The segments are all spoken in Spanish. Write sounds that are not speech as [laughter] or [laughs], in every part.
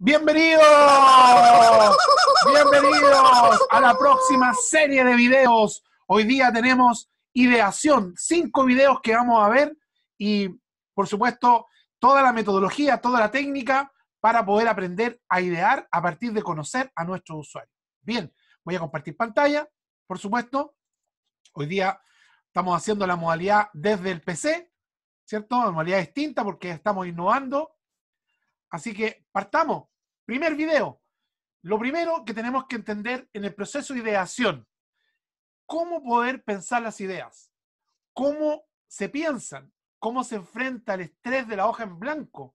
Bienvenidos, bienvenidos a la próxima serie de videos. Hoy día tenemos ideación, cinco videos que vamos a ver y, por supuesto, toda la metodología, toda la técnica para poder aprender a idear a partir de conocer a nuestros usuarios. Bien, voy a compartir pantalla, por supuesto. Hoy día estamos haciendo la modalidad desde el PC, ¿cierto? La modalidad distinta porque estamos innovando Así que partamos. Primer video. Lo primero que tenemos que entender en el proceso de ideación, cómo poder pensar las ideas, cómo se piensan, cómo se enfrenta el estrés de la hoja en blanco,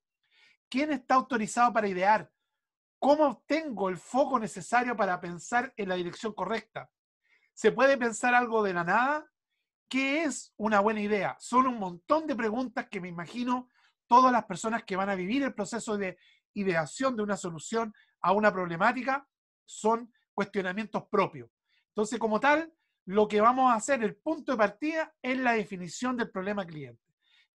quién está autorizado para idear, cómo obtengo el foco necesario para pensar en la dirección correcta. ¿Se puede pensar algo de la nada? ¿Qué es una buena idea? Son un montón de preguntas que me imagino todas las personas que van a vivir el proceso de ideación de una solución a una problemática son cuestionamientos propios. Entonces, como tal, lo que vamos a hacer, el punto de partida, es la definición del problema cliente.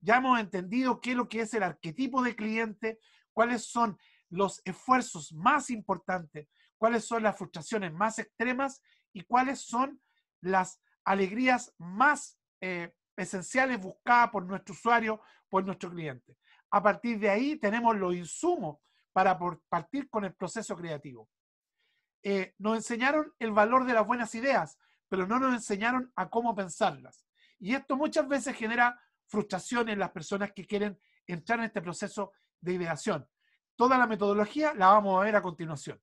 Ya hemos entendido qué es lo que es el arquetipo de cliente, cuáles son los esfuerzos más importantes, cuáles son las frustraciones más extremas y cuáles son las alegrías más eh, esenciales buscadas por nuestro usuario, por nuestro cliente a partir de ahí tenemos los insumos para partir con el proceso creativo. Eh, nos enseñaron el valor de las buenas ideas, pero no nos enseñaron a cómo pensarlas. Y esto muchas veces genera frustración en las personas que quieren entrar en este proceso de ideación. Toda la metodología la vamos a ver a continuación.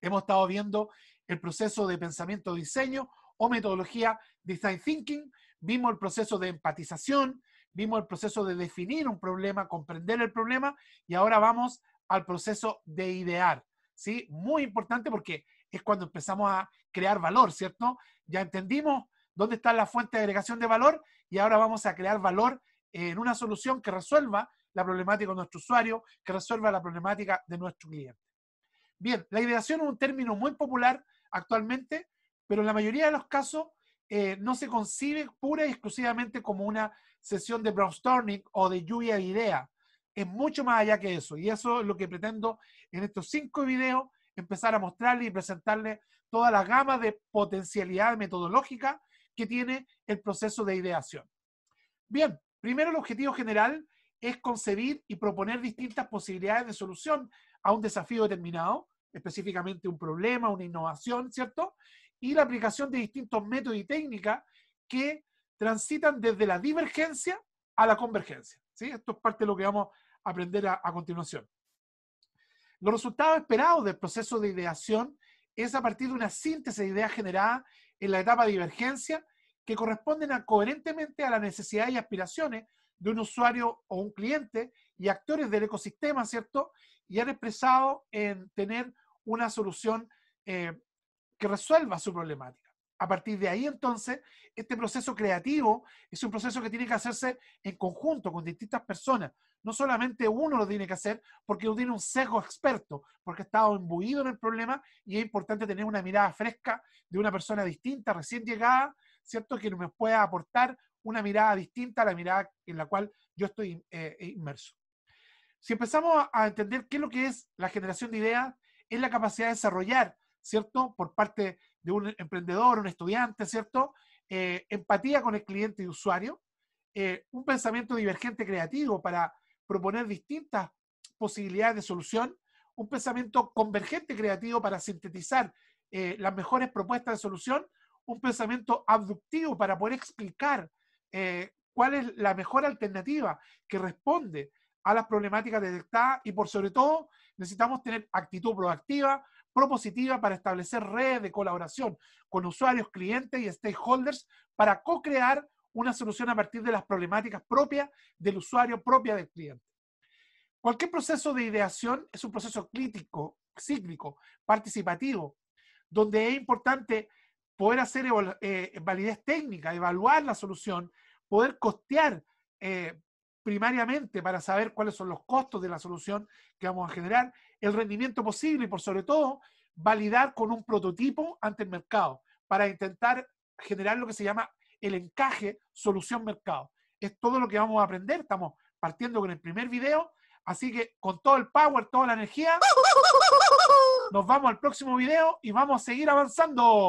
Hemos estado viendo el proceso de pensamiento diseño o metodología design thinking, vimos el proceso de empatización, vimos el proceso de definir un problema, comprender el problema y ahora vamos al proceso de idear, ¿sí? Muy importante porque es cuando empezamos a crear valor, ¿cierto? Ya entendimos dónde está la fuente de agregación de valor y ahora vamos a crear valor en una solución que resuelva la problemática de nuestro usuario, que resuelva la problemática de nuestro cliente. Bien, la ideación es un término muy popular actualmente, pero en la mayoría de los casos eh, no se concibe pura y exclusivamente como una sesión de brainstorming o de lluvia de ideas. Es mucho más allá que eso. Y eso es lo que pretendo en estos cinco videos empezar a mostrarle y presentarle toda la gama de potencialidad metodológica que tiene el proceso de ideación. Bien, primero el objetivo general es concebir y proponer distintas posibilidades de solución a un desafío determinado, específicamente un problema, una innovación, ¿cierto? y la aplicación de distintos métodos y técnicas que transitan desde la divergencia a la convergencia. ¿sí? Esto es parte de lo que vamos a aprender a, continuación. Los resultados esperados del proceso de ideación es a partir de una síntesis de ideas generadas en la etapa de divergencia que corresponden coherentemente a las necesidades y aspiraciones de un usuario o un cliente y actores del ecosistema, ¿cierto? Y han expresado en tener una solución eh, que resuelva su problemática. A partir de ahí, entonces, este proceso creativo es un proceso que tiene que hacerse en conjunto con distintas personas. No solamente uno lo tiene que hacer porque uno tiene un sesgo experto, porque ha estado imbuido en el problema y es importante tener una mirada fresca de una persona distinta, recién llegada, ¿cierto? Que nos pueda aportar una mirada distinta a la mirada en la cual yo estoy eh, inmerso. Si empezamos a entender qué es lo que es la generación de ideas, es la capacidad de desarrollar ¿cierto? Por parte de un emprendedor, un estudiante, ¿cierto? Eh, empatía con el cliente y usuario, eh, un pensamiento divergente creativo para proponer distintas posibilidades de solución, un pensamiento convergente creativo para sintetizar eh, las mejores propuestas de solución, un pensamiento abductivo para poder explicar cuál es la mejor alternativa que responde a las problemáticas detectadas y por sobre todo necesitamos tener actitud proactiva, propositiva para establecer redes de colaboración con usuarios, clientes y stakeholders para co-crear una solución a partir de las problemáticas propias del usuario, propia del cliente. Cualquier proceso de ideación es un proceso crítico, cíclico, participativo, donde es importante poder hacer eh, validez técnica, evaluar la solución, poder costear eh, primariamente para saber cuáles son los costos de la solución que vamos a generar, el rendimiento posible y por sobre todo validar con un prototipo ante el mercado para intentar generar lo que se llama el encaje solución-mercado. Es todo lo que vamos a aprender. Estamos partiendo con el primer video, así que con todo el power, toda la energía, [laughs] nos vamos al próximo video y vamos a seguir avanzando.